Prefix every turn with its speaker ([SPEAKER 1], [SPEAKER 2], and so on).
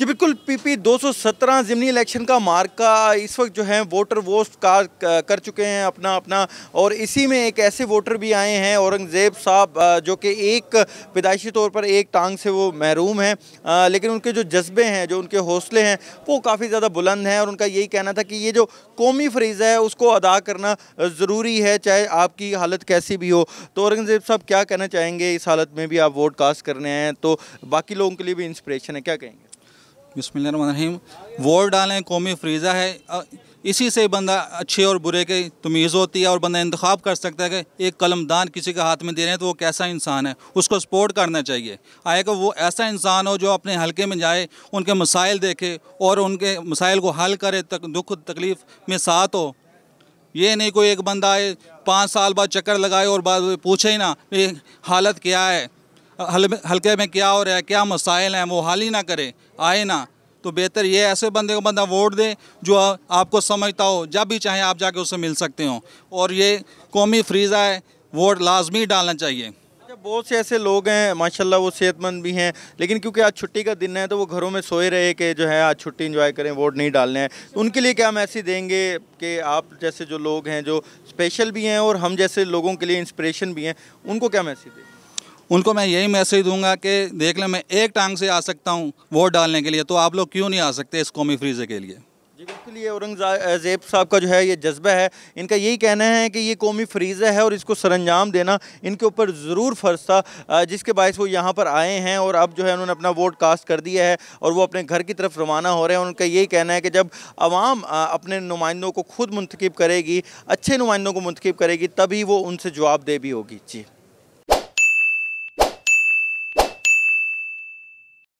[SPEAKER 1] जी बिल्कुल पीपी 217 जिमनी इलेक्शन का मार्का इस वक्त जो है वोटर वोस्ट कार कर चुके हैं अपना अपना और इसी में एक ऐसे वोटर भी आए हैं औरंगज़ेब साहब जो कि एक पैदाइशी तौर पर एक टांग से वो महरूम हैं लेकिन उनके जो जज्बे हैं जो उनके हौसले हैं वो काफ़ी ज़्यादा बुलंद हैं और उनका यही कहना था कि ये जो कौमी फरीज़ है उसको अदा करना ज़रूरी है चाहे आपकी हालत कैसी भी हो तो औरंगज़ेब साहब क्या कहना चाहेंगे इस हालत में भी आप वोट कास्ट करने हैं तो बाकी लोगों के लिए भी इंस्परेशन है क्या कहेंगे
[SPEAKER 2] बसमीम वोट डालें कौमी फ्रीज़ा है इसी से बंदा अच्छे और बुरे की तमीज़ होती है और बंदा इंतखब कर सकता है कि एक कलमदान किसी के हाथ में दे रहे हैं तो वो कैसा इंसान है उसको सपोर्ट करना चाहिए आए कि वो ऐसा इंसान हो जो अपने हल्के में जाए उनके मसाइल देखे और उनके मसाइल को हल करे तक दुख तकलीफ़ में साथ हो ये नहीं कोई एक बंदा आए पाँच साल बाद चक्कर लगाए और बाद पूछे ही ना ये हालत क्या है हल हल्के में क्या हो रहा है क्या मसाइल हैं वो हाल ही ना करें आए ना तो बेहतर ये ऐसे बंदे को बंदा वोट दे जो आपको समझता हो जब भी चाहे आप जाके उससे मिल सकते हो और ये कौमी फ्रीज़ा है वोट लाजमी डालना चाहिए अच्छा,
[SPEAKER 1] बहुत से ऐसे लोग हैं माशाल्लाह वो सेहतमंद भी हैं लेकिन क्योंकि आज छुट्टी का दिन है तो वो घरों में सोए रहे कि जो है आज छुट्टी इंजॉय करें वोट नहीं डालने हैं तो उनके लिए क्या मैसेज देंगे कि आप जैसे जो लोग हैं जो स्पेशल भी हैं और हम जैसे लोगों के लिए इंस्परेशन भी हैं उनको क्या मैसेज देंगे
[SPEAKER 2] उनको मैं यही मैसेज दूंगा कि देख लें मैं एक टांग से आ सकता हूँ वोट डालने के लिए तो आप लोग क्यों नहीं आ सकते इस कौमी फ्रीजे के लिए जी बिल्कुल ये औरंगजेब साहब का जो है ये
[SPEAKER 1] जज्बा है इनका यही कहना है कि ये कौमी फ्रीज़ा है और इसको सरंजाम देना इनके ऊपर ज़रूर फ़र्ज था जिसके बायस वो यहाँ पर आए हैं और अब जो है उन्होंने अपना वोट कास्ट कर दिया है और वो अपने घर की तरफ रवाना हो रहे हैं उनका यही कहना है कि जब आवाम अपने नुमाइंदों को खुद मंतखब करेगी अच्छे नुमाइंदों को मंतखब करेगी तभी वो उनसे जवाब दे भी होगी जी